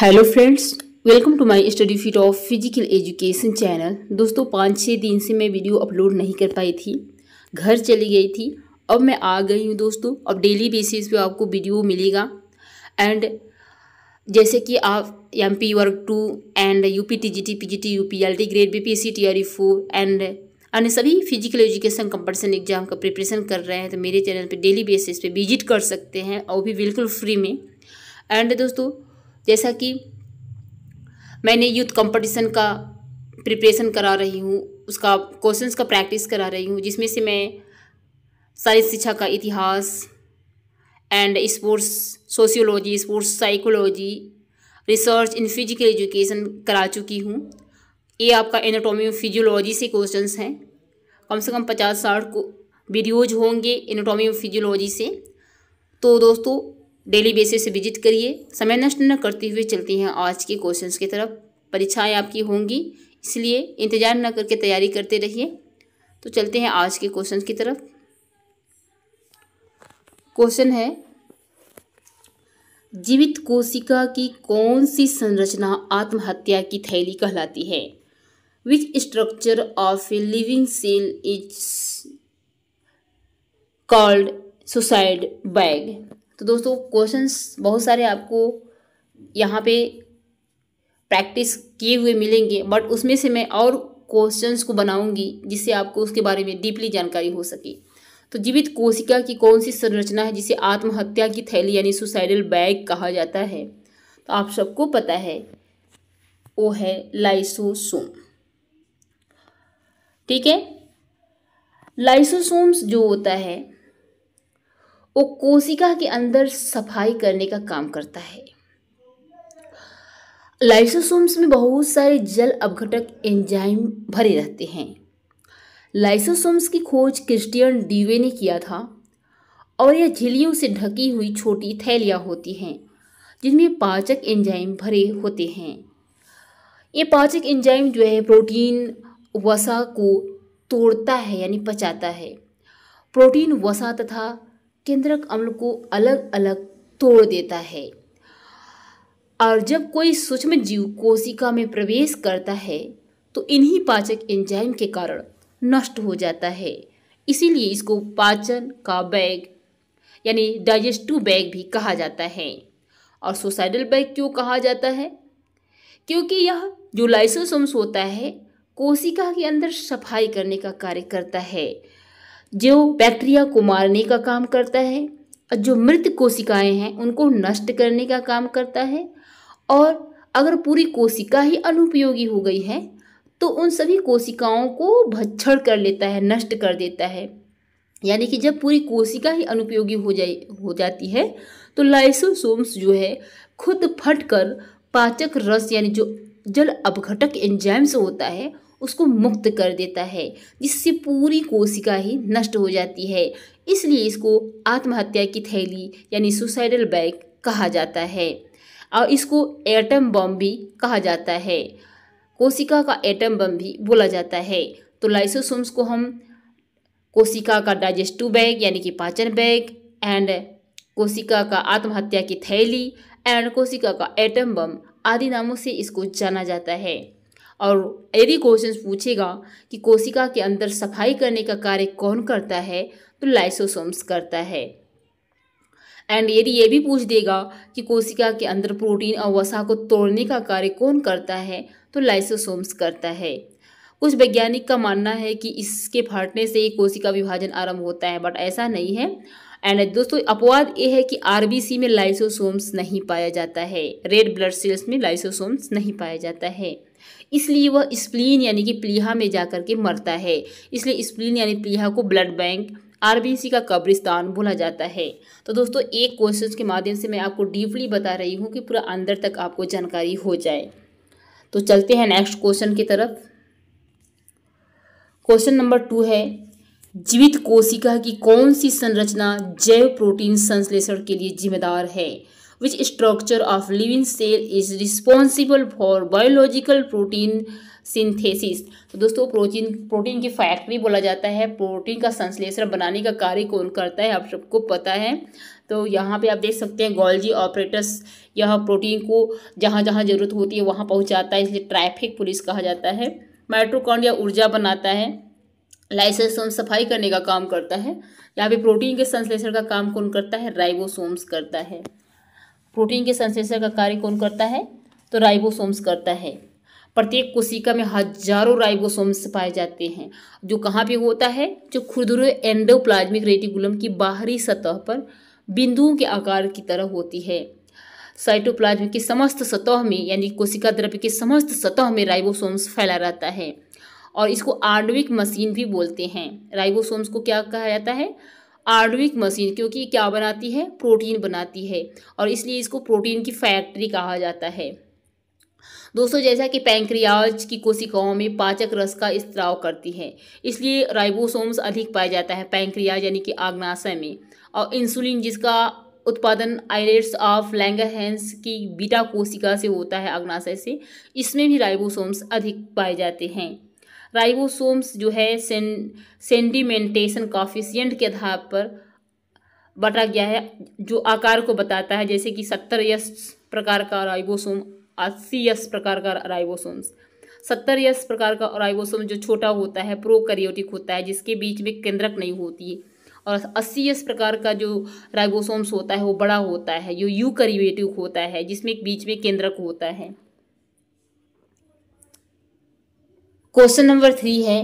Hello friends welcome to my study feet of physical education channel दोस्तों पाँच छः दिन से मैं वीडियो अपलोड नहीं कर पाई थी घर चली गई थी अब मैं आ गई हूँ दोस्तों अब डेली बेसिस पे आपको वीडियो मिलेगा एंड जैसे कि आप एम पी वर्क two and U P T G T P G T U P L T grade B P S C T R E four and अन्य सभी फिजिकल एजुकेशन कंपटीशन एग्जाम का preparation कर रहे हैं तो मेरे channel पर डेली बेसिस पर विजिट कर सकते हैं और भी बिल्कुल फ्री में एंड दोस्तों जैसा कि मैंने यूथ कंपटीशन का प्रिपरेशन करा रही हूँ उसका क्वेश्चंस का प्रैक्टिस करा रही हूँ जिसमें से मैं सारी शिक्षा का इतिहास and sports sociology sports psychology research in physical education करा चुकी हूँ ये आपका एनाटॉमी फिजियोलॉजी से क्वेश्चंस हैं कम से कम पचास साठ को वीडियोज होंगे एनाटॉमी फिजियोलॉजी से तो दोस्तों डेली बेसिस से विजिट करिए समय नष्ट न करते हुए चलती हैं आज के क्वेश्चंस की तरफ परीक्षाएं आपकी होंगी इसलिए इंतज़ार न करके तैयारी करते रहिए तो चलते हैं आज के क्वेश्चन की तरफ क्वेश्चन है जीवित कोशिका की कौन सी संरचना आत्महत्या की थैली कहलाती है which structure of a living cell is called suicide bag तो दोस्तों क्वेश्चंस बहुत सारे आपको यहाँ पे प्रैक्टिस किए हुए मिलेंगे बट उसमें से मैं और क्वेश्चंस को बनाऊंगी जिससे आपको उसके बारे में डीपली जानकारी हो सके तो जीवित कोशिका की कौन सी संरचना है जिसे आत्महत्या की थैली यानी सुसाइडल बैग कहा जाता है तो आप सबको पता है वो है लाइसोसोम ठीक है लाइसोसोम्स जो होता है वो कोशिका के अंदर सफाई करने का काम करता है लाइसोसोम्स में बहुत सारे जल अवघटक एंजाइम भरे रहते हैं लाइसोसोम्स की खोज क्रिस्टियन डीवे ने किया था और यह झिलियों से ढकी हुई छोटी थैलियाँ होती हैं जिनमें पाचक एंजाइम भरे होते हैं ये पाचक एंजाइम जो है प्रोटीन वसा को तोड़ता है यानी पचाता है प्रोटीन वसा तथा केंद्रक अम्ल को अलग अलग तोड़ देता है और जब कोई सूक्ष्म जीव कोशिका में प्रवेश करता है तो इन्हीं पाचक एंजाइम के कारण नष्ट हो जाता है इसीलिए इसको पाचन का बैग यानी डाइजेस्टिव बैग भी कहा जाता है और सुसाइडल बैग क्यों कहा जाता है क्योंकि यह जो लाइसोसोम्स होता है कोशिका के अंदर सफाई करने का कार्य करता है जो बैक्टीरिया को मारने का काम करता है और जो मृत कोशिकाएं हैं उनको नष्ट करने का काम करता है और अगर पूरी कोशिका ही अनुपयोगी हो गई है तो उन सभी कोशिकाओं को भक्षण कर लेता है नष्ट कर देता है यानी कि जब पूरी कोशिका ही अनुपयोगी हो जाए हो जाती है तो लाइसोसोम्स जो है खुद फटकर पाचक रस यानी जो जल अपघटक एंजाइम्स होता है उसको मुक्त कर देता है जिससे पूरी कोशिका ही नष्ट हो जाती है इसलिए इसको आत्महत्या की थैली यानी सुसाइडल बैग कहा जाता है और इसको एटम बम भी कहा जाता है कोशिका का एटम बम भी बोला जाता है तो लाइसोसोम्स को हम कोशिका का डाइजेस्टिव बैग यानी कि पाचन बैग एंड कोशिका का आत्महत्या की थैली एंड कोशिका का एटम बम आदि नामों से इसको जाना जाता है और यदि क्वेश्चन पूछेगा कि कोशिका के अंदर सफाई करने का कार्य कौन करता है तो लाइसोसोम्स करता है एंड यदि ये भी पूछ देगा कि कोशिका के अंदर प्रोटीन और वसा को तोड़ने का कार्य कौन करता है तो लाइसोसोम्स करता है कुछ वैज्ञानिक का मानना है कि इसके फाटने से ही कोशिका विभाजन आरंभ होता है बट ऐसा नहीं है एंड दोस्तों अपवाद ये है कि आरबीसी में लाइसोसोम्स नहीं पाया जाता है रेड ब्लड सेल्स में लाइसोसोम्स नहीं पाया जाता है इसलिए वह स्प्लीन यानी कि प्लीहा में जाकर के मरता है इसलिए स्प्लीन यानी प्लीहा को ब्लड बैंक आरबीसी का कब्रिस्तान बोला जाता है तो दोस्तों एक क्वेश्चन के माध्यम से मैं आपको डीपली बता रही हूँ कि पूरा अंदर तक आपको जानकारी हो जाए तो चलते हैं नेक्स्ट क्वेश्चन की तरफ क्वेश्चन नंबर टू है जीवित कोशिका की कौन सी संरचना जैव प्रोटीन संश्लेषण के लिए जिम्मेदार है which structure of living cell is responsible for biological protein synthesis तो दोस्तों प्रोटीन प्रोटीन की फैक्ट्री बोला जाता है प्रोटीन का संश्लेषण बनाने का कार्य कौन करता है आप सबको पता है तो यहाँ पे आप देख सकते हैं गोल्जी ऑपरेटर्स यह प्रोटीन को जहाँ जहाँ ज़रूरत होती है वहाँ पहुँचाता है इसलिए ट्रैफिक पुलिस कहा जाता है माइट्रोकॉन्ड्रिया ऊर्जा बनाता है लाइसोसोम सफाई करने का काम करता है यहाँ पे प्रोटीन के संश्लेषण का काम कौन करता है राइबोसोम्स करता है प्रोटीन के संश्लेषण का कार्य कौन करता है तो राइबोसोम्स करता है प्रत्येक कोशिका में हजारों राइबोसोम्स पाए जाते हैं जो कहाँ पे होता है जो खुरदुरे एंडोप्लाज्मिक रेटिकुलम की बाहरी सतह पर बिंदुओं के आकार की तरह होती है साइटोप्लाज्म की समस्त सतह में यानी कोशिका द्रव्य के समस्त सतह में राइबोसोम्स फैला रहता है और इसको आर्डविक मशीन भी बोलते हैं राइबोसोम्स को क्या कहा जाता है आर्डविक मशीन क्योंकि क्या बनाती है प्रोटीन बनाती है और इसलिए इसको प्रोटीन की फैक्ट्री कहा जाता है दोस्तों जैसा कि पैंक्रियाज की कोशिकाओं में पाचक रस का स्त्राव करती है इसलिए राइबोसोम्स अधिक पाया जाता है पैंक्रियाज यानी कि आग्नाशय में और इंसुलिन जिसका उत्पादन आइलेट्स ऑफ लैंगहेंस की बीटा कोशिका से होता है अग्नाशय से इसमें भी राइबोसोम्स अधिक पाए जाते हैं राइबोसोम्स जो है सें, सेंडिमेंटेशन कॉफिशियंट के आधार पर बटा गया है जो आकार को बताता है जैसे कि सत्तर यस प्रकार का राइबोसोम अस्सी यस प्रकार का राइबोसोम्स सत्तर यस प्रकार का राइबोसोम जो छोटा होता है प्रोकैरियोटिक होता है जिसके बीच में केंद्रक नहीं होती है और अस्सी यस प्रकार का जो राइबोसोम्स होता है वो बड़ा होता है जो यूकैरियोटिक होता है जिसमें बीच में केंद्रक होता है क्वेश्चन नंबर थ्री है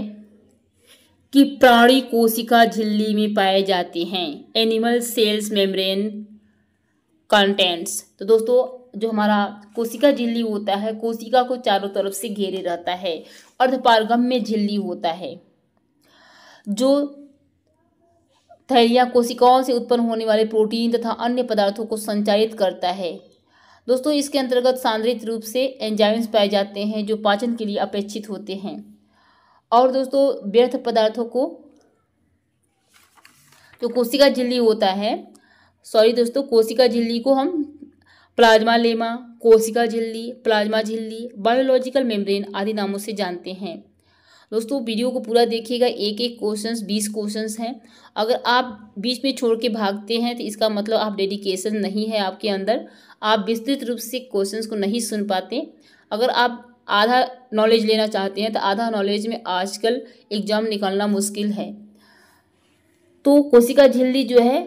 कि प्राणी कोशिका झिल्ली में पाए जाते हैं एनिमल सेल्स मेम्ब्रेन कंटेंट्स तो दोस्तों जो हमारा कोशिका झिल्ली होता है कोशिका को चारों तरफ से घेरे रहता है अर्धपारगम में झिल्ली होता है जो थैलिया कोशिकाओं से उत्पन्न होने वाले प्रोटीन तथा अन्य पदार्थों को संचालित करता है दोस्तों इसके अंतर्गत सांद्रित रूप से एंजाइम्स पाए जाते हैं जो पाचन के लिए अपेक्षित होते हैं और दोस्तों व्यर्थ पदार्थों को जो तो कोशिका झिल्ली होता है सॉरी दोस्तों कोशिका झिल्ली को हम प्लाज्मा लेमा कोशिका झिल्ली प्लाज्मा झिल्ली बायोलॉजिकल मेम्ब्रेन आदि नामों से जानते हैं दोस्तों वीडियो को पूरा देखिएगा एक एक क्वेश्चंस बीस क्वेश्चंस हैं अगर आप बीच में छोड़ के भागते हैं तो इसका मतलब आप डेडिकेशन नहीं है आपके अंदर आप विस्तृत रूप से क्वेश्चंस को नहीं सुन पाते अगर आप आधा नॉलेज लेना चाहते हैं तो आधा नॉलेज में आजकल एग्ज़ाम निकालना मुश्किल है तो कोशिका झिल्ली जो है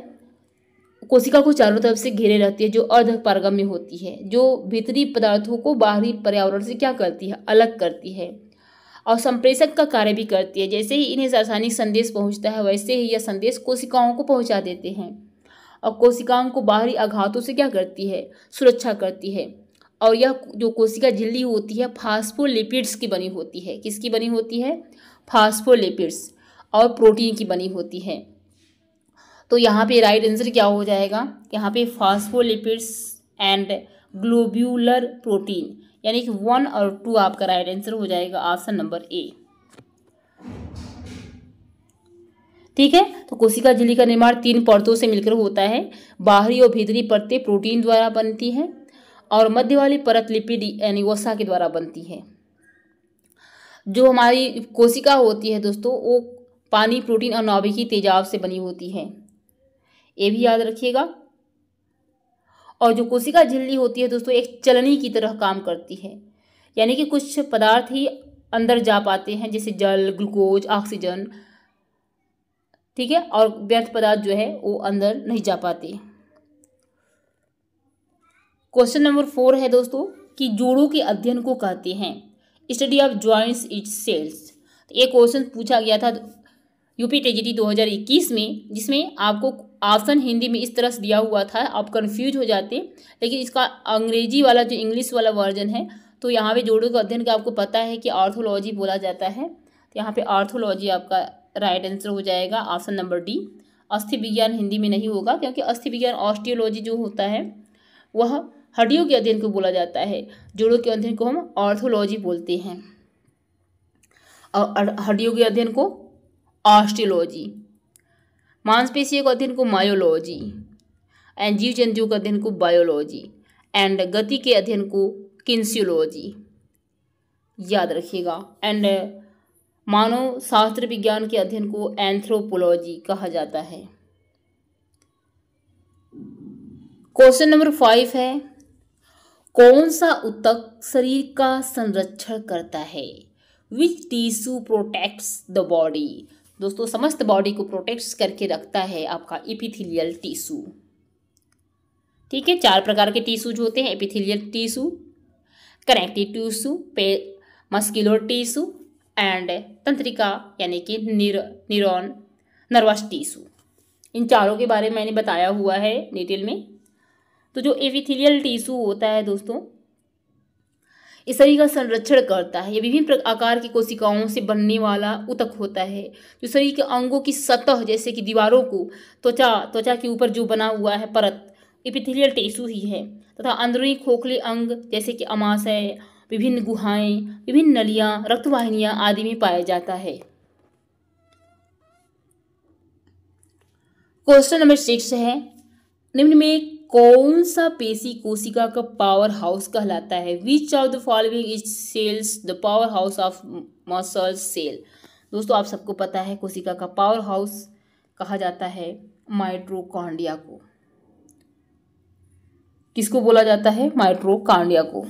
कोशिका को चारों तरफ से घेरे रहती है जो अर्ध पारगम्य होती है जो भीतरी पदार्थों को बाहरी पर्यावरण से क्या करती है अलग करती है और संप्रेषक का कार्य भी करती है जैसे ही इन्हें रासायनिक संदेश पहुंचता है वैसे ही यह संदेश कोशिकाओं को पहुंचा देते हैं और कोशिकाओं को बाहरी आघातों से क्या करती है सुरक्षा करती है और यह जो कोशिका झिल्ली होती है फास्फोलिपिड्स की बनी होती है किसकी बनी होती है फास्फोलिपिड्स और प्रोटीन की बनी होती है तो यहाँ पे राइट आंसर क्या हो जाएगा यहाँ पे फास्फोलिपिड्स एंड ग्लोब्यूलर प्रोटीन यानी कि वन और टू आपका राइट आंसर हो जाएगा ऑप्शन नंबर ए ठीक है तो कोशिका झिल्ली का निर्माण तीन परतों से मिलकर होता है बाहरी और भीतरी परतें प्रोटीन द्वारा बनती हैं और मध्य वाली परत लिपिड यानी वसा के द्वारा बनती है जो हमारी कोशिका होती है दोस्तों वो पानी प्रोटीन और नाभिकीय तेजाब से बनी होती है ये भी याद रखिएगा और जो कोशिका झिल्ली होती है दोस्तों एक चलनी की तरह काम करती है यानी कि कुछ पदार्थ ही अंदर जा पाते हैं जैसे जल ग्लूकोज ऑक्सीजन ठीक है और व्यर्थ पदार्थ जो है वो अंदर नहीं जा पाते क्वेश्चन नंबर फोर है दोस्तों कि जोड़ों के अध्ययन को कहते हैं study of joints its cells ये क्वेश्चन पूछा गया था यूपी टेजिटी 2021 में जिसमें आपको ऑप्शन हिंदी में इस तरह से दिया हुआ था आप कन्फ्यूज हो जाते लेकिन इसका अंग्रेजी वाला जो इंग्लिश वाला वर्जन है तो यहाँ पे जोड़ों का अध्ययन का आपको पता है कि आर्थोलॉजी बोला जाता है तो यहाँ पे आर्थोलॉजी आपका राइट आंसर हो जाएगा ऑप्शन नंबर डी अस्थि विज्ञान हिंदी में नहीं होगा क्योंकि अस्थि विज्ञान ऑस्टियोलॉजी जो होता है वह हड्डियों के अध्ययन को बोला जाता है जोड़ों के अध्ययन को हम ऑर्थोलॉजी बोलते हैं और हड्डियों के अध्ययन को ऑस्टियोलॉजी मांसपेशियों का अध्ययन को मायोलॉजी हम्म। एंड जीव जंतुओं का अध्ययन को बायोलॉजी एंड गति के अध्ययन को किन्सियोलॉजी याद रखिएगा एंड मानव शास्त्र विज्ञान के अध्ययन को एंथ्रोपोलॉजी कहा जाता है क्वेश्चन नंबर फाइव है कौन सा उत्तक शरीर का संरक्षण करता है which tissue protects the body दोस्तों समस्त बॉडी को प्रोटेक्ट करके रखता है आपका इपिथिलियल टीसू ठीक है चार प्रकार के जो होते हैं एपिथिलियल टीसू कनेक्टिव टीसू पे मस्कुलर टीसू एंड तंत्रिका यानी कि निर निरोन नर्वस टीसू इन चारों के बारे में मैंने बताया हुआ है डिटेल में तो जो एपिथिलियल टीसू होता है दोस्तों इस शरीर का संरक्षण करता है यह विभिन्न आकार की कोशिकाओं से बनने वाला उतक होता है जो शरीर के अंगों की सतह जैसे कि दीवारों को त्वचा त्वचा के ऊपर जो बना हुआ है परत एपिथेलियल टेसू ही है तथा अंदरूनी खोखले अंग जैसे कि अमाशय विभिन्न गुहाएं विभिन्न नलियां रक्तवाहिनियां आदि में पाया जाता है क्वेश्चन नंबर सिक्स है निम्न में कौन सा पेशी कोशिका का पावर हाउस कहलाता है which of the following is cells the power house of muscle cell दोस्तों आप सबको पता है कोशिका का पावर हाउस कहा जाता है माइट्रोकांडिया को किसको बोला जाता है माइट्रोकांडिया को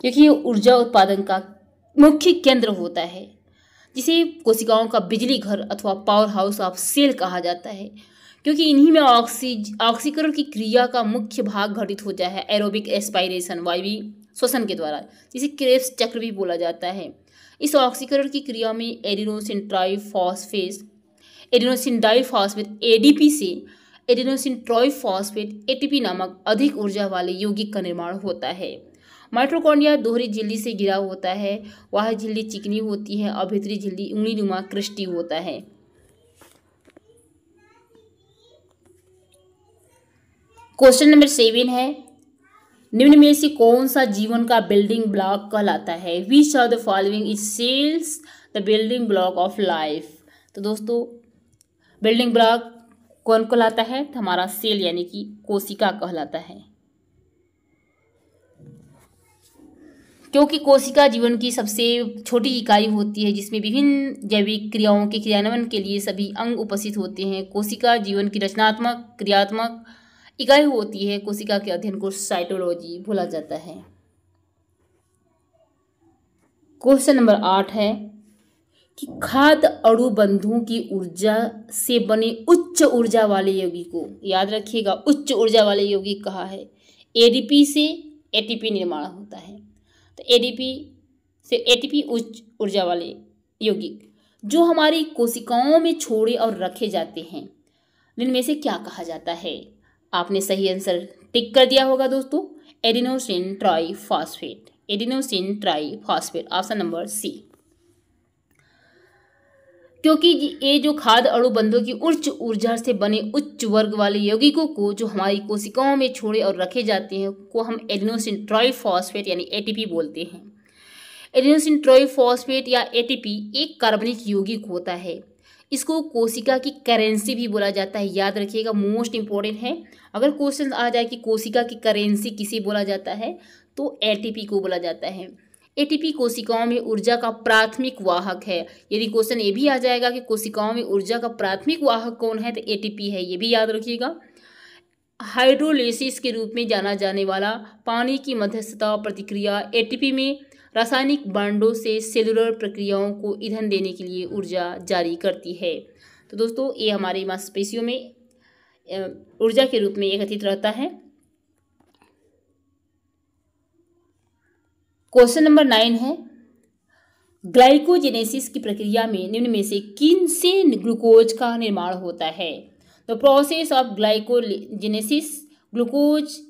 क्योंकि ऊर्जा उत्पादन का मुख्य केंद्र होता है जिसे कोशिकाओं का बिजली घर अथवा पावर हाउस ऑफ सेल कहा जाता है क्योंकि इन्हीं में ऑक्सीज ऑक्सीकरण की क्रिया का मुख्य भाग घटित होता है एरोबिक एस्पायरेशन वायवी श्वसन के द्वारा जिसे क्रेप्स चक्र भी बोला जाता है इस ऑक्सीकरण की क्रिया में adenosine triphosphate adenosine diphosphate ADP से एडिनोसिन ट्रॉयफॉस्फेट एटीपी नामक अधिक ऊर्जा वाले यौगिक का निर्माण होता है माइट्रोकॉन्डिया दोहरी झिल्ली से गिरा होता है वह झिल्ली चिकनी होती है और भीतरी झिल्ली उंगली नुमा क्रिस्टी होता है क्वेश्चन नंबर सेवन है निम्न में से कौन सा जीवन का बिल्डिंग ब्लॉक कहलाता है which are the following is cells the building block of life तो दोस्तों बिल्डिंग ब्लॉक कौन कहलाता है तो हमारा सेल यानी कि कोशिका कहलाता है क्योंकि कोशिका जीवन की सबसे छोटी इकाई होती है जिसमें विभिन्न जैविक क्रियाओं के क्रियान्वयन के लिए सभी अंग उपस्थित होते हैं कोशिका जीवन की रचनात्मक क्रियात्मक इकाई होती है कोशिका के अध्ययन को साइटोलॉजी बोला जाता है क्वेश्चन नंबर आठ है कि खाद अणुबंधों की ऊर्जा से बने उच्च ऊर्जा वाले योगी को याद रखिएगा उच्च ऊर्जा वाले यौगिक कहा है एडीपी से एटीपी निर्माण होता है तो एडीपी से एटीपी उच्च ऊर्जा वाले यौगिक जो हमारी कोशिकाओं में छोड़े और रखे जाते हैं इनमें से क्या कहा जाता है आपने सही आंसर टिक कर दिया होगा दोस्तों adenosine triphosphate adenosine triphosphate option number C क्योंकि ये जो खाद अणुबंधों की उच्च ऊर्जा से बने उच्च वर्ग वाले यौगिकों को जो हमारी कोशिकाओं में छोड़े और रखे जाते हैं को हम एडिनोसिन फॉस्फेट यानी एटीपी बोलते हैं एडिनोसिन फॉस्फेट या एटीपी एक कार्बनिक यौगिक होता है इसको कोशिका की करेंसी भी बोला जाता है याद रखिएगा मोस्ट इंपॉर्टेंट है अगर क्वेश्चन आ जाए कि कोशिका की करेंसी किसे बोला जाता है तो एटीपी को बोला जाता है एटीपी कोशिकाओं में ऊर्जा का प्राथमिक वाहक है यदि क्वेश्चन ये भी आ जाएगा कि कोशिकाओं में ऊर्जा का प्राथमिक वाहक कौन है तो ए है ये भी याद रखिएगा हाइड्रोलेसिस के रूप में जाना जाने वाला पानी की मध्यस्थता प्रतिक्रिया एटीपी में रासायनिक बांडों से सेलुलर प्रक्रियाओं को ईंधन देने के लिए ऊर्जा जारी करती है तो दोस्तों ये हमारी मांसपेशियों में ऊर्जा के रूप में एकत्रित रहता है क्वेश्चन नंबर नाइन है ग्लाइकोजेनेसिस की प्रक्रिया में निम्न में से किन से ग्लूकोज का निर्माण होता है the process of glycogenesis glucose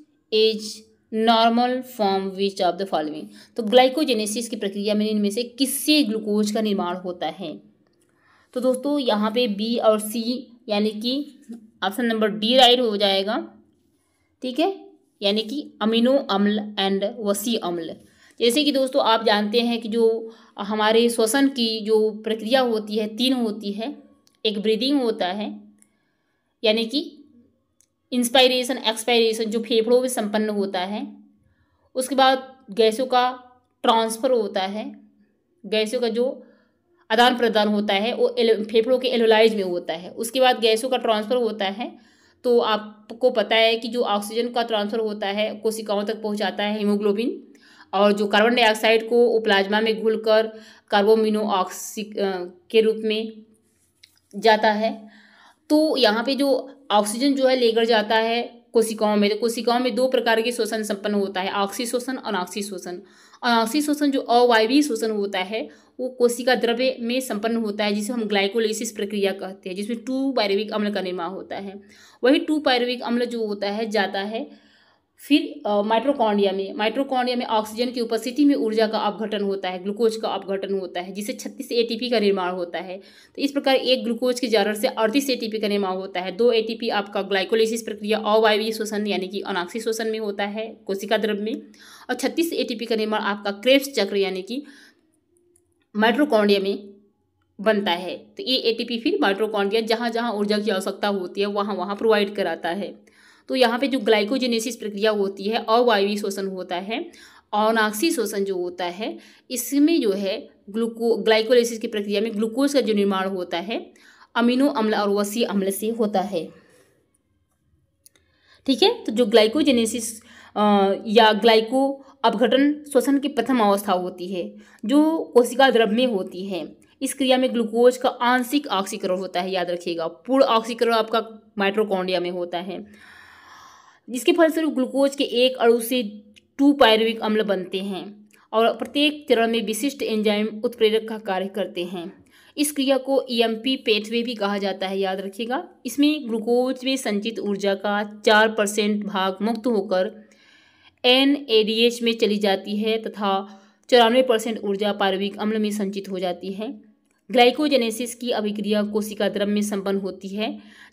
is normal form which of the following तो ग्लाइकोजेनेसिस की प्रक्रिया में इनमें से किससे ग्लूकोज का निर्माण होता है तो दोस्तों यहाँ पे बी और सी यानी कि ऑप्शन नंबर डी राइट हो जाएगा ठीक है यानी कि अमीनो अम्ल एंड वसी अम्ल जैसे कि दोस्तों आप जानते हैं कि जो हमारे श्वसन की जो प्रक्रिया होती है तीन होती है एक ब्रीदिंग होता है यानी कि इंस्पायरेशन एक्सपायरेशन जो फेफड़ों में संपन्न होता है उसके बाद गैसों का ट्रांसफ़र होता है गैसों का जो आदान प्रदान होता है वो फेफड़ों के एलोलाइज में होता है उसके बाद गैसों का ट्रांसफ़र होता है तो आपको पता है कि जो ऑक्सीजन का ट्रांसफ़र होता है कोशिकाओं तक पहुंचाता है हीमोग्लोबिन और जो कार्बन डाइऑक्साइड को वो प्लाज्मा में कर कार्बोमिनो ऑक्सी के रूप में जाता है तो यहाँ पे जो ऑक्सीजन जो है लेकर जाता है कोशिकाओं में तो कोशिकाओं में दो प्रकार के शोषण संपन्न होता है ऑक्सी शोषण और ऑक्सी शोषण और ऑक्सी शोषण जो अवायवी शोषण होता है वो कोशिका द्रव्य में संपन्न होता है जिसे हम ग्लाइकोलाइसिस प्रक्रिया कहते हैं जिसमें टू पायरविक अम्ल का निर्माण होता है वही टू पायरविक अम्ल जो होता है जाता है फिर माइट्रोकॉन्डिया में माइट्रोकॉन्डिया में ऑक्सीजन की उपस्थिति में ऊर्जा का अपघटन होता है ग्लूकोज का अपघटन होता है जिससे छत्तीस एटीपी का निर्माण होता है तो इस प्रकार एक ग्लूकोज के जारण से अड़तीस एटीपी का निर्माण होता है दो एटीपी आपका ग्लाइकोलिस प्रक्रिया अवायवीय शोषण यानी कि अनाक्षी शोषण में होता है कोशिका द्रव में और छत्तीस ए का निर्माण आपका क्रेप्स चक्र यानी कि माइट्रोकॉन्डिया में बनता है तो ये ए फिर माइट्रोकॉन्डिया जहाँ जहाँ ऊर्जा की आवश्यकता होती है वहाँ वहाँ प्रोवाइड कराता है तो यहाँ पे जो ग्लाइकोजेनेसिस प्रक्रिया होती है अवायवी शोषण होता है अनाक्सी शोषण जो होता है इसमें जो है ग्लूको ग्लाइकोलेसिस की प्रक्रिया में ग्लूकोज का जो निर्माण होता है अमीनो अम्ल और वसी अम्ल से होता है ठीक है तो जो ग्लाइकोजेनेसिस या ग्लाइको अपघटन श्वसन की प्रथम अवस्था होती है जो कोशिका द्रव में होती है इस क्रिया में ग्लूकोज का आंशिक ऑक्सीकरण होता है याद रखिएगा पूर्ण ऑक्सीकरण आपका माइट्रोकॉन्डिया में होता है जिसके फलस्वरूप ग्लूकोज के एक अणु से टू पायरविक अम्ल बनते हैं और प्रत्येक चरण में विशिष्ट एंजाइम उत्प्रेरक का कार्य करते हैं इस क्रिया को ई एम पी पेथवे भी कहा जाता है याद रखिएगा इसमें ग्लूकोज में संचित ऊर्जा का चार परसेंट भाग मुक्त होकर एन ए डी एच में चली जाती है तथा चौरानवे परसेंट ऊर्जा पारविक अम्ल में संचित हो जाती है ग्लाइकोजेनेसिस की अभिक्रिया कोशिका द्रव में संपन्न होती है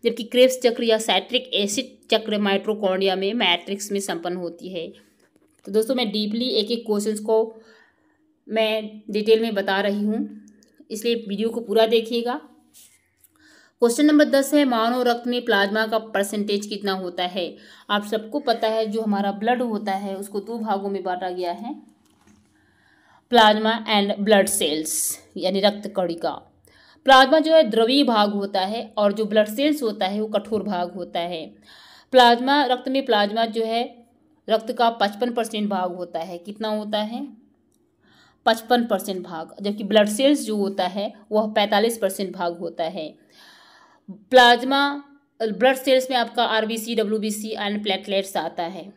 जबकि क्रेप्स चक्र या सैट्रिक एसिड चक्र माइट्रोकॉन्डिया में मैट्रिक्स में संपन्न होती है तो दोस्तों मैं डीपली एक एक क्वेश्चन को मैं डिटेल में बता रही हूँ इसलिए वीडियो को पूरा देखिएगा क्वेश्चन नंबर दस है मानव रक्त में प्लाज्मा का परसेंटेज कितना होता है आप सबको पता है जो हमारा ब्लड होता है उसको दो भागों में बांटा गया है प्लाज्मा एंड ब्लड सेल्स यानी रक्त कणिका प्लाज्मा जो है द्रवी भाग होता है और जो ब्लड सेल्स होता है वो कठोर भाग होता है प्लाज्मा रक्त में प्लाज्मा जो है रक्त का पचपन परसेंट भाग होता है कितना होता है पचपन परसेंट भाग जबकि ब्लड सेल्स जो होता है वह पैंतालीस परसेंट भाग होता है प्लाज्मा ब्लड सेल्स में आपका R B C W B C and platelets आता है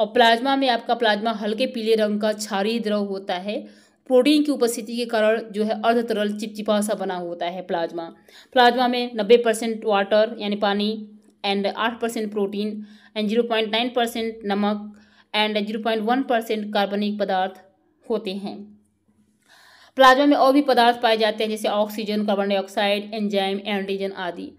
और प्लाज्मा में आपका प्लाज्मा हल्के पीले रंग का क्षारीय द्रव होता है प्रोटीन की उपस्थिति के कारण जो है अर्ध तरल चिपचिपा सा बना होता है प्लाज्मा प्लाज्मा में नब्बे परसेंट वाटर यानी पानी एंड आठ percent protein and zero point nine percent नमक and zero point one percent कार्बनिक पदार्थ होते हैं प्लाज्मा में और भी पदार्थ पाए जाते हैं जैसे oxygen carbon dioxide enzyme antigen आदि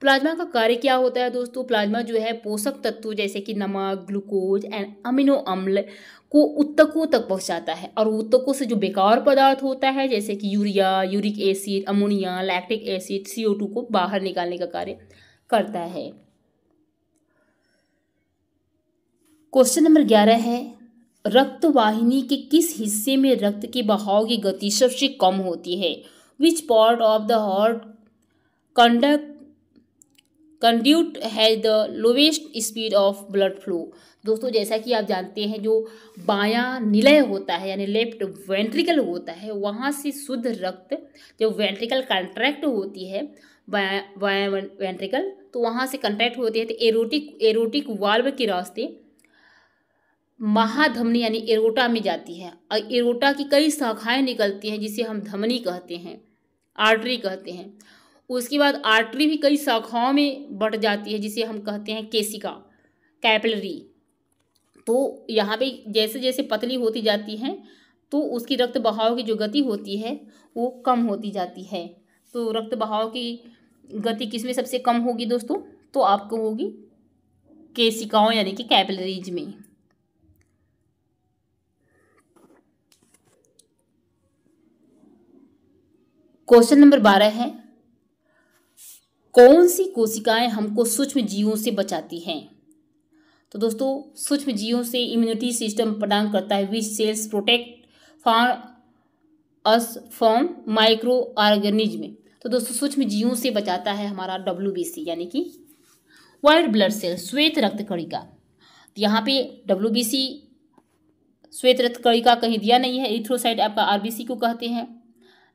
प्लाज्मा का कार्य क्या होता है दोस्तों प्लाज्मा जो है पोषक तत्व जैसे कि नमक ग्लूकोज एंड अमीनो अम्ल को उत्तकों तक पहुंचाता है और उत्तकों से जो बेकार पदार्थ होता है जैसे कि urea uric acid ammonia lactic acid C O two बाहर निकालने का कार्य करता है क्वेश्चन नंबर ग्यारह है रक्त वाहिनी के किस हिस्से में रक्त के बहाव की गति सबसे कम होती है which part of the heart conduct conduit has the lowest speed of blood flow दोस्तों जैसा कि आप जानते हैं जो बायां निलय होता है यानी लेफ्ट वेंट्रिकल होता है वहाँ से शुद्ध रक्त जब वेंट्रिकल कंट्रैक्ट होती है बायां बाया वेंट्रिकल तो वहाँ से कंट्रैक्ट होती है तो एरोटिक एरोटिक वाल्व के रास्ते महाधमनी यानी एरोटा में जाती है और एरोटा की कई शाखाएँ निकलती हैं जिसे हम धमनी कहते हैं आर्टरी कहते हैं उसके बाद आर्टरी भी कई शाखाओं में बढ़ जाती है जिसे हम कहते हैं केसिका कैपलरी तो यहाँ पे जैसे जैसे पतली होती जाती है तो उसकी रक्त बहाव की जो गति होती है वो कम होती जाती है तो रक्त बहाव की गति किस में सबसे कम होगी दोस्तों तो आपको होगी केसिकाओं यानी कि कैपलरीज में क्वेश्चन नंबर बारह है कौन सी कोशिकाएं हमको सूक्ष्म जीवों से बचाती हैं तो दोस्तों सूक्ष्म जीवों से इम्यूनिटी सिस्टम प्रदान करता है which cells protect for us form microorganism तो दोस्तों सूक्ष्म जीवों से बचाता है हमारा डब्ल्यू बी सी यानी कि वाइट ब्लड सेल श्वेत रक्त कणिका तो यहाँ पे डब्ल्यू बी सी श्वेत रक्त कणिका कहीं दिया नहीं है इथ्रोसाइड आपका आर बी सी को कहते हैं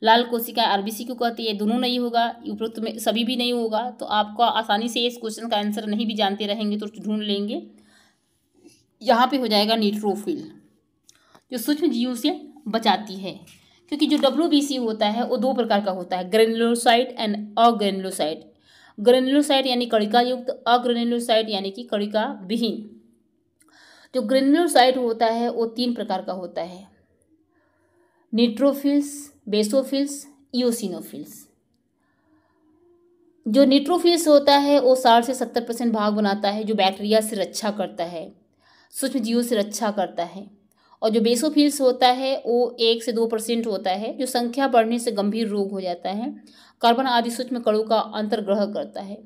लाल कोशिका आर को कहती है दोनों नहीं होगा उपरोक्त में सभी भी नहीं होगा तो आपको आसानी से इस क्वेश्चन का आंसर नहीं भी जानते रहेंगे तो ढूंढ लेंगे यहाँ पे हो जाएगा न्यूट्रोफिल जो सूक्ष्म जीव से बचाती है क्योंकि जो डब्ल्यू होता है वो दो प्रकार का होता है ग्रेनुलोसाइट एंड अग्रेनुलोसाइट ग्रेनुलोसाइट यानी कड़िका युक्त अग्रेनुलोसाइट यानी कि कड़िका विहीन जो ग्रेनुलोसाइट होता है वो तीन प्रकार का होता है न्यूट्रोफिल्स बेसोफिल्स ईसिनोफिल्स जो निट्रोफिल्स होता है वो साठ से सत्तर परसेंट भाग बनाता है जो बैक्टीरिया से रक्षा करता है सूक्ष्म जीवों से रक्षा करता है और जो बेसोफिल्स होता है वो एक से दो परसेंट होता है जो संख्या बढ़ने से गंभीर रोग हो जाता है कार्बन आदि सूक्ष्म कणों का अंतर्ग्रह करता है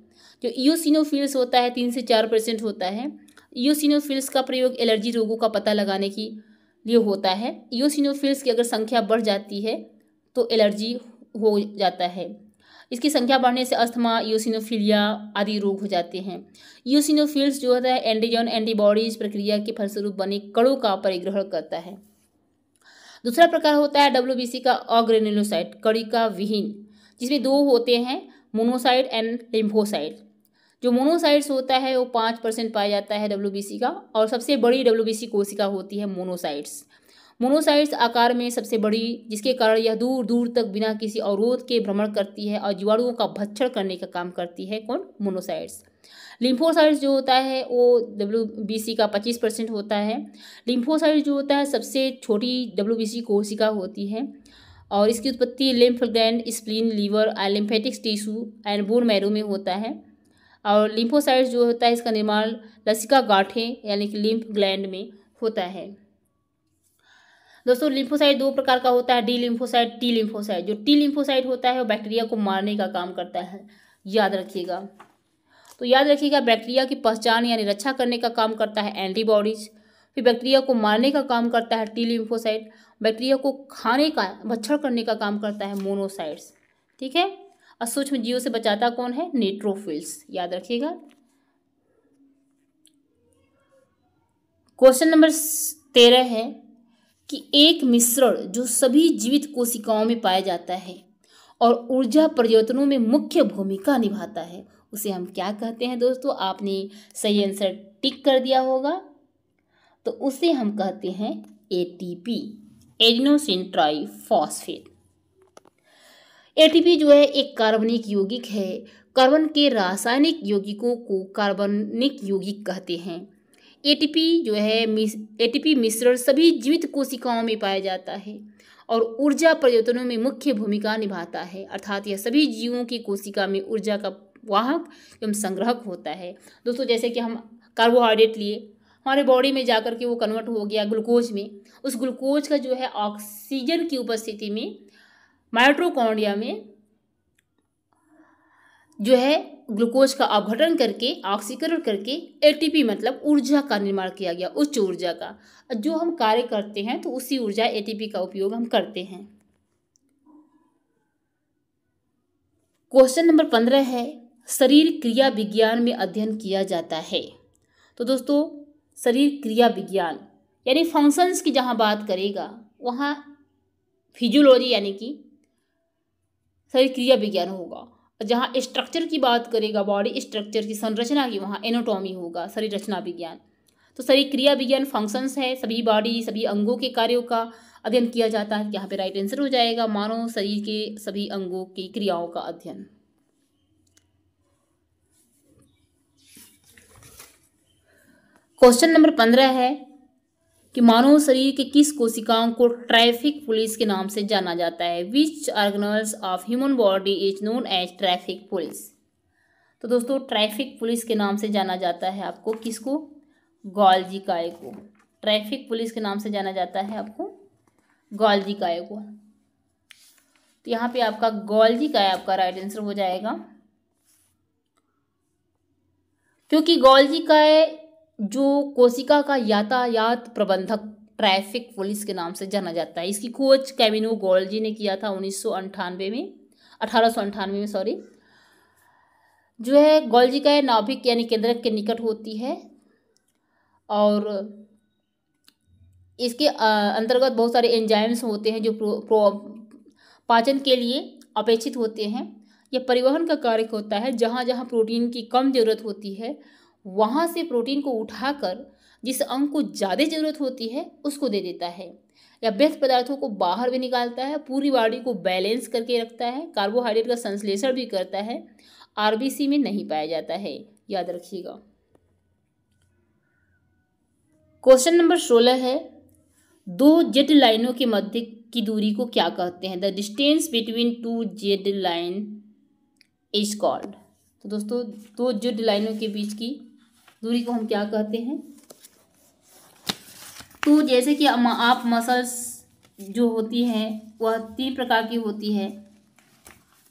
जो ईसिनोफिल्स होता है तीन से चार परसेंट होता है ईसिनोफिल्स का प्रयोग एलर्जी रोगों का पता लगाने की लिए होता है ईओसिनोफिल्स की अगर संख्या बढ़ जाती है तो एलर्जी हो जाता है इसकी संख्या बढ़ने से अस्थमा ईओसिनोफीलिया आदि रोग हो जाते हैं ईओसिनोफिल्स जो होता है एंटीजन एंटीबॉडीज प्रक्रिया के फलस्वरूप बने कड़ों का परिग्रहण करता है दूसरा प्रकार होता है डब्ल्यू का अग्रेनुलोसाइट कड़ी का विहीन जिसमें दो होते हैं मोनोसाइट एंड लिम्फोसाइट जो मोनोसाइट्स होता है वो पाँच परसेंट पाया जाता है डब्ल्यू का और सबसे बड़ी डब्ल्यू कोशिका होती है मोनोसाइट्स मोनोसाइट्स आकार में सबसे बड़ी जिसके कारण यह दूर दूर तक बिना किसी अवरोध के भ्रमण करती है और जीवाणुओं का भक्षण करने का काम करती है कौन मोनोसाइट्स लिम्फोसाइट्स जो होता है वो डब्ल्यू का पच्चीस परसेंट होता है लिम्फोसाइट्स जो होता है सबसे छोटी डब्ल्यू कोशिका होती है और इसकी उत्पत्ति lymph gland spleen liver and lymphatics tissue and bone marrow में होता है और लिम्फोसाइट्स जो होता है इसका निर्माण लसिका गाठे यानी कि लिम्फ ग्लैंड में होता है दोस्तों लिम्फोसाइट दो प्रकार का होता है डी लिम्फोसाइट टी लिम्फोसाइट जो टी लिम्फोसाइट होता है वो बैक्टीरिया को मारने का काम करता है याद रखिएगा तो याद रखिएगा बैक्टीरिया की पहचान यानी रक्षा करने का काम करता है एंटीबॉडीज फिर बैक्टीरिया को मारने का काम करता है टी लिम्फोसाइट बैक्टीरिया को खाने का भक्षण करने का काम करता है मोनोसाइट्स ठीक है और सूक्ष्म जीवों से बचाता कौन है नेट्रोफिल्स याद रखिएगा क्वेश्चन नंबर तेरह है कि एक मिश्रण जो सभी जीवित कोशिकाओं में पाया जाता है और ऊर्जा परिवर्तनों में मुख्य भूमिका निभाता है उसे हम क्या कहते हैं दोस्तों आपने सही आंसर टिक कर दिया होगा तो उसे हम कहते हैं ATP adenosine triphosphate ATP जो है एक कार्बनिक यौगिक है कार्बन के रासायनिक यौगिकों को कार्बनिक यौगिक कहते हैं एटीपी जो है मिस एटीपी मिश्रण सभी जीवित कोशिकाओं में पाया जाता है और ऊर्जा परिवर्तनों में मुख्य भूमिका निभाता है अर्थात यह सभी जीवों की कोशिका में ऊर्जा का वाहक एवं संग्रहक होता है दोस्तों जैसे कि हम कार्बोहाइड्रेट लिए हमारे बॉडी में जाकर के वो कन्वर्ट हो गया ग्लूकोज में उस ग्लूकोज का जो है ऑक्सीजन की उपस्थिति में माइट्रोकॉन्डिया में जो है ग्लूकोज का अपघटन करके ऑक्सीकरण करके एटीपी मतलब ऊर्जा का निर्माण किया गया उच्च ऊर्जा का जो हम कार्य करते हैं तो उसी ऊर्जा एटीपी का उपयोग हम करते हैं क्वेश्चन नंबर पंद्रह है शरीर क्रिया विज्ञान में अध्ययन किया जाता है तो दोस्तों शरीर क्रिया विज्ञान यानी फंक्शंस की जहाँ बात करेगा वहाँ फिजियोलॉजी यानी कि शरीर क्रिया विज्ञान होगा जहाँ स्ट्रक्चर की बात करेगा बॉडी स्ट्रक्चर की संरचना की वहाँ एनोटॉमी होगा शरीर रचना विज्ञान तो शरीर क्रिया विज्ञान फंक्शंस है सभी बॉडी सभी अंगों के कार्यों का अध्ययन किया जाता है यहाँ पे राइट आंसर हो जाएगा मानव शरीर के सभी अंगों की क्रियाओं का अध्ययन क्वेश्चन नंबर पंद्रह है कि मानव शरीर के किस कोशिकाओं को ट्रैफिक पुलिस के नाम से जाना जाता है which organelles of human body is known as traffic police तो दोस्तों ट्रैफिक पुलिस के नाम से जाना जाता है आपको किसको गॉल्जी काय को ट्रैफिक पुलिस के नाम से जाना जाता है आपको गॉल्जी काय को तो यहाँ पे आपका गॉल्जी काय आपका राइट आंसर हो जाएगा क्योंकि गॉल्जी काय जो कोशिका का यातायात प्रबंधक ट्रैफिक पुलिस के नाम से जाना जाता है इसकी खोज कैमिनो गोल्जी ने किया था उन्नीस में अठारह में सॉरी जो है गोल्जी का नाभिक यानी केंद्रक के निकट होती है और इसके अंतर्गत बहुत सारे एंजाइम्स होते हैं जो प्रो, प्रो, पाचन के लिए अपेक्षित होते हैं यह परिवहन का कार्य होता है जहाँ जहाँ प्रोटीन की कम ज़रूरत होती है वहाँ से प्रोटीन को उठाकर जिस अंग को ज़्यादा ज़रूरत होती है उसको दे देता है या व्यर्थ पदार्थों को बाहर भी निकालता है पूरी बॉडी को बैलेंस करके रखता है कार्बोहाइड्रेट का संश्लेषण भी करता है आरबीसी में नहीं पाया जाता है याद रखिएगा क्वेश्चन नंबर सोलह है दो जेड लाइनों के मध्य की दूरी को क्या कहते हैं the distance between two Z line is called तो दोस्तों दो जेड लाइनों के बीच की दूरी को हम क्या कहते हैं तो जैसे कि आप मसल्स जो होती हैं वह तीन प्रकार की होती है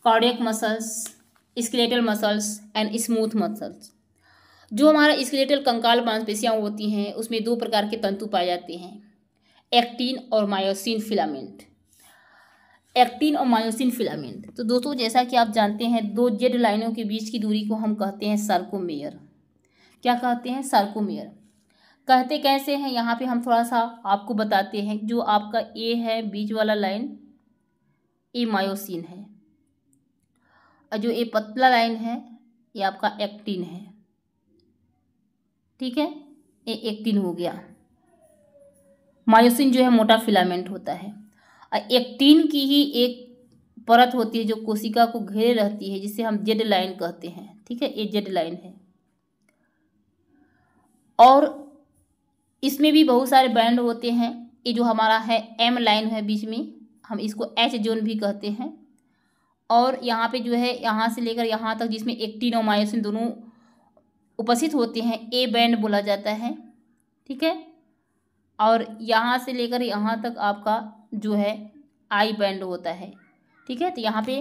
cardiac muscles skeletal muscles and smooth muscles जो हमारा स्केलेटल कंकाल मांसपेशियाँ होती हैं उसमें दो प्रकार के तंतु पाए जाते हैं एक्टिन और मायोसिन फिलामेंट एक्टिन और मायोसिन फिलामेंट तो दोस्तों जैसा कि आप जानते हैं दो जेड लाइनों के बीच की दूरी को हम कहते हैं सर्कोमेयर क्या कहते हैं सार्कोमियर कहते कैसे हैं यहाँ पे हम थोड़ा सा आपको बताते हैं जो आपका ए है बीज वाला लाइन ए मायोसिन है और जो ए पतला लाइन है ये आपका एक्टिन है ठीक है ये एक्टिन हो गया मायोसिन जो है मोटा फिलामेंट होता है और एक्टिन की ही एक परत होती है जो कोशिका को घेरे रहती है जिसे हम जेड लाइन कहते हैं ठीक है ये जेड लाइन है और इसमें भी बहुत सारे बैंड होते हैं ये जो हमारा है एम लाइन है बीच में हम इसको एच जोन भी कहते हैं और यहाँ पे जो है यहाँ से लेकर यहाँ तक जिसमें एक्टिन और मायोसिन दोनों उपस्थित होते हैं ए बैंड बोला जाता है ठीक है और यहाँ से लेकर यहाँ तक आपका जो है आई बैंड होता है ठीक है तो यहाँ पे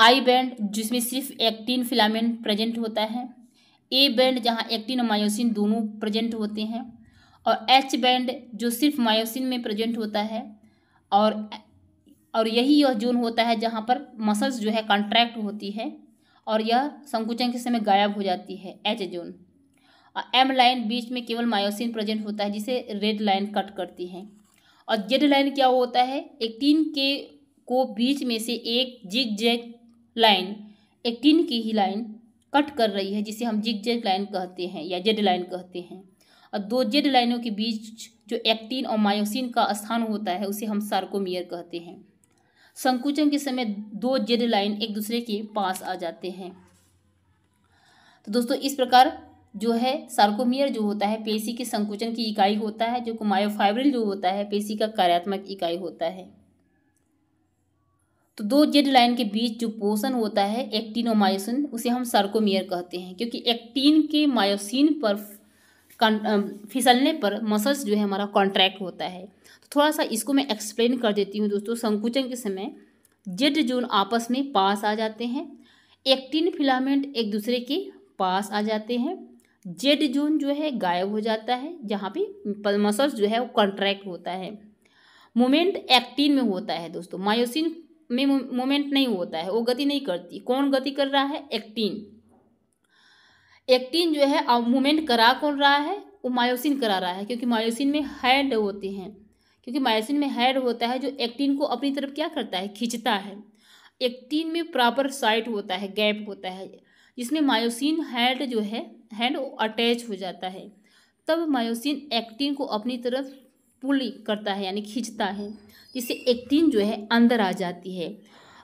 आई बैंड जिसमें सिर्फ एक्टिन फिलामेंट प्रेजेंट होता है ए बैंड जहाँ एक्टिन और मायोसिन दोनों प्रेजेंट होते हैं और एच बैंड जो सिर्फ मायोसिन में प्रेजेंट होता है और और यही यह जोन होता है जहाँ पर मसल्स जो है कॉन्ट्रैक्ट होती है और यह संकुचन के समय गायब हो जाती है एच जोन और एम लाइन बीच में केवल मायोसिन प्रेजेंट होता है जिसे रेड लाइन कट करती है और जेड लाइन क्या होता है एक्टिन के को बीच में से एक जिग जेग लाइन एक्टिन की ही लाइन कट कर रही है जिसे हम जिग जेड लाइन कहते हैं या जेड लाइन कहते हैं और दो जेड लाइनों के बीच जो एक्टिन और मायोसिन का स्थान होता है उसे हम सार्कोमियर कहते हैं संकुचन के समय दो जेड लाइन एक दूसरे के पास आ जाते हैं तो दोस्तों इस प्रकार जो है सार्कोमियर जो होता है पेशी के संकुचन की इकाई होता है जो मायोफाइब्रिल जो होता है पेशी का कार्यात्मक इकाई होता है तो दो जेड लाइन के बीच जो पोषण होता है एक्टिन और मायोसिन उसे हम सर्कोमियर कहते हैं क्योंकि एक्टिन के मायोसिन पर फिसलने पर मसल्स जो है हमारा कॉन्ट्रैक्ट होता है तो थोड़ा सा इसको मैं एक्सप्लेन कर देती हूँ दोस्तों संकुचन के समय जेड जोन आपस में पास आ जाते हैं एक्टिन फिलामेंट एक दूसरे के पास आ जाते हैं जेड जोन जो है गायब हो जाता है जहाँ पे मसल्स जो है वो कॉन्ट्रैक्ट होता है मोमेंट एक्टिन में होता है दोस्तों मायोसिन में मोमेंट नहीं होता है वो गति नहीं करती कौन गति कर रहा है एक्टिन एक्टिन जो है मोमेंट करा कौन रहा है वो मायोसिन करा रहा है क्योंकि मायोसिन में हैड होते हैं क्योंकि मायोसिन में हैड होता है जो एक्टिन को अपनी तरफ क्या करता है खींचता है एक्टिन में प्रॉपर साइट होता है गैप होता है जिसमें मायोसिन हैड जो है हेड अटैच हो जाता है तब मायोसिन एक्टिन को अपनी तरफ पुल करता है यानी खींचता है जिससे एक्टिन जो है अंदर आ जाती है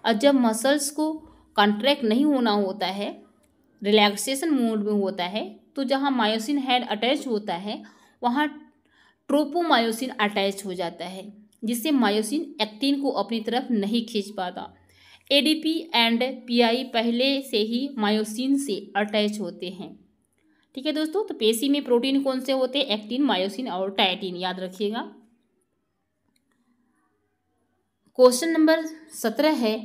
और जब मसल्स को कॉन्ट्रैक्ट नहीं होना होता है रिलैक्सेशन मोड में होता है तो जहाँ मायोसिन हेड अटैच होता है वहाँ ट्रोपोमायोसिन अटैच हो जाता है जिससे मायोसिन एक्टिन को अपनी तरफ नहीं खींच पाता एडीपी एंड पीआई पहले से ही मायोसिन से अटैच होते हैं ठीक है दोस्तों तो पेशी में प्रोटीन कौन से होते हैं एक्टिन मायोसिन और टाइटिन याद रखिएगा क्वेश्चन नंबर सत्रह है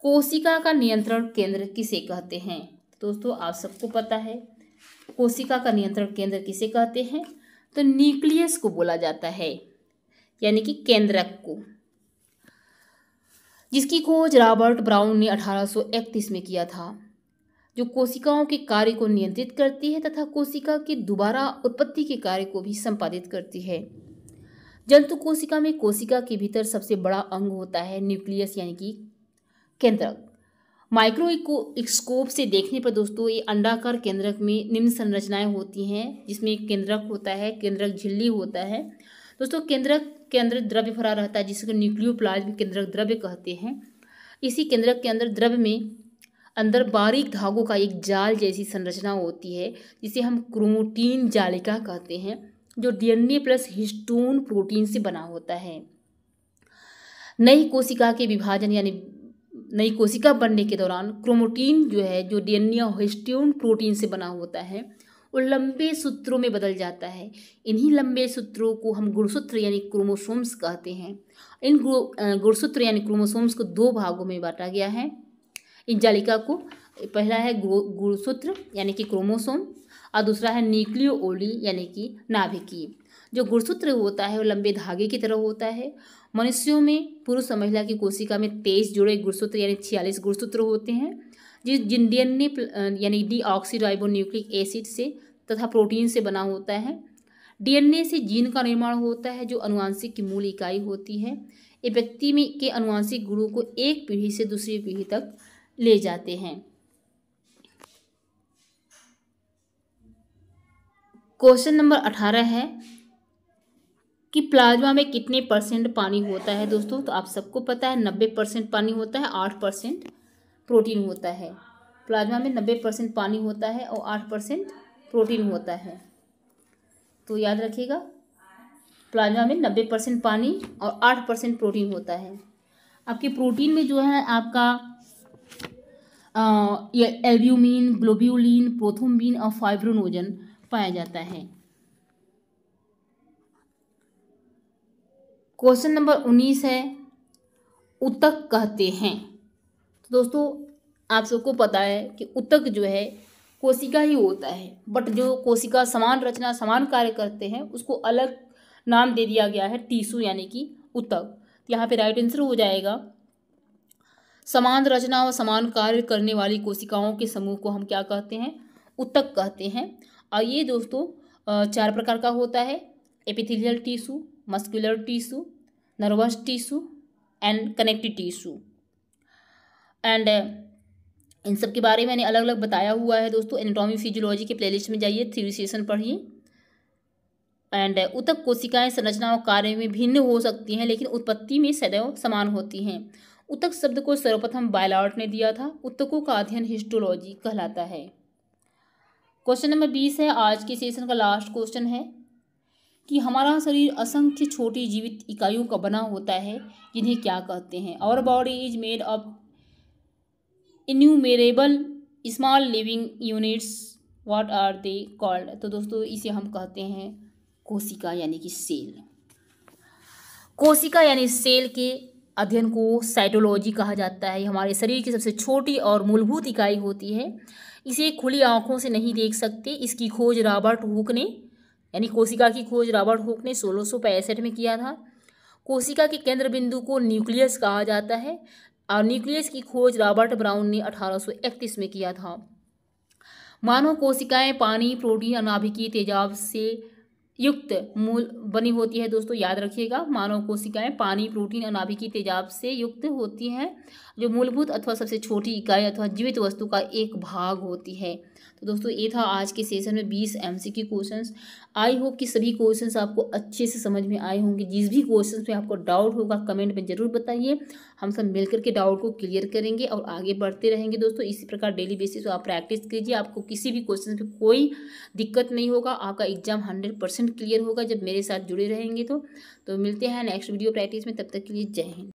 कोशिका का नियंत्रण केंद्र किसे कहते हैं दोस्तों आप सबको पता है कोशिका का नियंत्रण केंद्र किसे कहते हैं तो न्यूक्लियस को बोला जाता है यानी कि केंद्रक को जिसकी खोज रॉबर्ट ब्राउन ने अठारह में किया था जो कोशिकाओं के कार्य को नियंत्रित करती है तथा कोशिका की दोबारा उत्पत्ति के कार्य को भी संपादित करती है जंतु कोशिका में कोशिका के भीतर सबसे बड़ा अंग होता है न्यूक्लियस यानी कि केंद्रक माइक्रो स्कोप से देखने पर दोस्तों ये अंडाकार केंद्रक में निम्न संरचनाएं होती हैं जिसमें केंद्रक होता है केंद्रक झिल्ली होता है दोस्तों केंद्रक के अंदर द्रव्य भरा रहता है जिसको न्यूक्लियोप्लाज्म केंद्रक द्रव्य कहते हैं इसी केंद्रक के अंदर द्रव्य में अंदर बारीक धागों का एक जाल जैसी संरचना होती है जिसे हम क्रोटीन जालिका कहते हैं जो डीएनए प्लस हिस्टोन प्रोटीन से बना होता है नई कोशिका के विभाजन यानी नई कोशिका बनने के दौरान क्रोमोटीन जो है जो डीएनए और हिस्टोन प्रोटीन से बना होता है वो लंबे सूत्रों में बदल जाता है इन्हीं लंबे सूत्रों को हम गुणसूत्र यानी क्रोमोसोम्स कहते हैं इन गुणसूत्र यानी क्रोमोसोम्स को दो भागों में बांटा गया है इन जालिका को पहला है गुणसूत्र यानी कि क्रोमोसोम और दूसरा है न्यूक्लियो ओली यानी कि नाभिकीय जो गुणसूत्र होता है वो लंबे धागे की तरह होता है मनुष्यों में पुरुष और महिला की कोशिका में तेईस जुड़े गुणसूत्र यानी छियालीस गुणसूत्र होते हैं जिस जिन डी एन ए यानी डी न्यूक्लिक एसिड से तथा प्रोटीन से बना होता है डीएनए से जीन का निर्माण होता है जो अनुवांशिक की मूल इकाई होती है ये व्यक्ति में के अनुवांशिक गुणों को एक पीढ़ी से दूसरी पीढ़ी तक ले जाते हैं क्वेश्चन नंबर अठारह है कि प्लाज्मा में कितने परसेंट पानी होता है दोस्तों तो आप सबको पता है नब्बे परसेंट पानी होता है आठ परसेंट प्रोटीन होता है प्लाज्मा में नब्बे परसेंट पानी होता है और आठ परसेंट प्रोटीन होता है तो याद रखिएगा प्लाज्मा में नब्बे परसेंट पानी और आठ परसेंट प्रोटीन होता है आपके प्रोटीन में जो है आपका एल्ब्यूमिन ग्लोब्यूलिन प्रोथोम्बिन और फाइब्रोनोजन पाया जाता है क्वेश्चन नंबर उन्नीस है उतक कहते हैं तो दोस्तों आप सबको पता है कि उतक जो है कोशिका ही होता है बट जो कोशिका समान रचना समान कार्य करते हैं उसको अलग नाम दे दिया गया है टीसू यानी कि उतक यहाँ पे राइट आंसर हो जाएगा समान रचना व समान कार्य करने वाली कोशिकाओं के समूह को हम क्या कहते हैं उतक कहते हैं और ये दोस्तों चार प्रकार का होता है epithelial tissue muscular tissue nervous tissue and connective tissue and इन सब के बारे में मैंने अलग अलग बताया हुआ है दोस्तों एनाटॉमी फिजियोलॉजी के प्लेलिस्ट में जाइए थ्री सेशन पढ़िए एंड उतक कोशिकाएं संरचना और कार्य में भिन्न हो सकती हैं लेकिन उत्पत्ति में सदैव समान होती हैं उत्तक शब्द को सर्वप्रथम बायलॉट ने दिया था उत्तकों का अध्ययन हिस्टोलॉजी कहलाता है क्वेश्चन नंबर बीस है आज के सेशन का लास्ट क्वेश्चन है कि हमारा शरीर असंख्य छोटी जीवित इकाइयों का बना होता है जिन्हें क्या कहते हैं our body is made up innumerable small living units what are they called तो दोस्तों इसे हम कहते हैं कोशिका यानी कि सेल कोशिका यानी सेल के अध्ययन को साइटोलॉजी कहा जाता है हमारे शरीर की सबसे छोटी और मूलभूत इकाई होती है इसे खुली आँखों से नहीं देख सकते इसकी खोज रॉबर्ट हुक ने यानी कोशिका की खोज रॉबर्ट हुक ने सोलह में किया था कोशिका के केंद्र बिंदु को न्यूक्लियस कहा जाता है और न्यूक्लियस की खोज रॉबर्ट ब्राउन ने 1831 में किया था मानव कोशिकाएं पानी प्रोटीन अनाभिकीय तेजाब से युक्त मूल बनी होती है दोस्तों याद रखिएगा मानव कोशिकाएं पानी प्रोटीन और नाभिक की तेजाब से युक्त होती हैं जो मूलभूत अथवा सबसे छोटी इकाई अथवा जीवित वस्तु का एक भाग होती है तो दोस्तों ये था आज के सेशन में बीस M C question I hope कि सभी क्वेश्चन आपको अच्छे से समझ में आए होंगे जिस भी क्वेश्चन में आपको डाउट होगा कमेंट में ज़रूर बताइए हम सब मिलकर के डाउट को क्लियर करेंगे और आगे बढ़ते रहेंगे दोस्तों इसी प्रकार डेली बेसिस पर आप प्रैक्टिस कीजिए आपको किसी भी क्वेश्चन पर कोई दिक्कत नहीं होगा आपका एग्जाम हंड्रेड परसेंट क्लियर होगा जब मेरे साथ जुड़े रहेंगे तो तो मिलते हैं नेक्स्ट वीडियो प्रैक्टिस में तब तक के लिए जय हिंद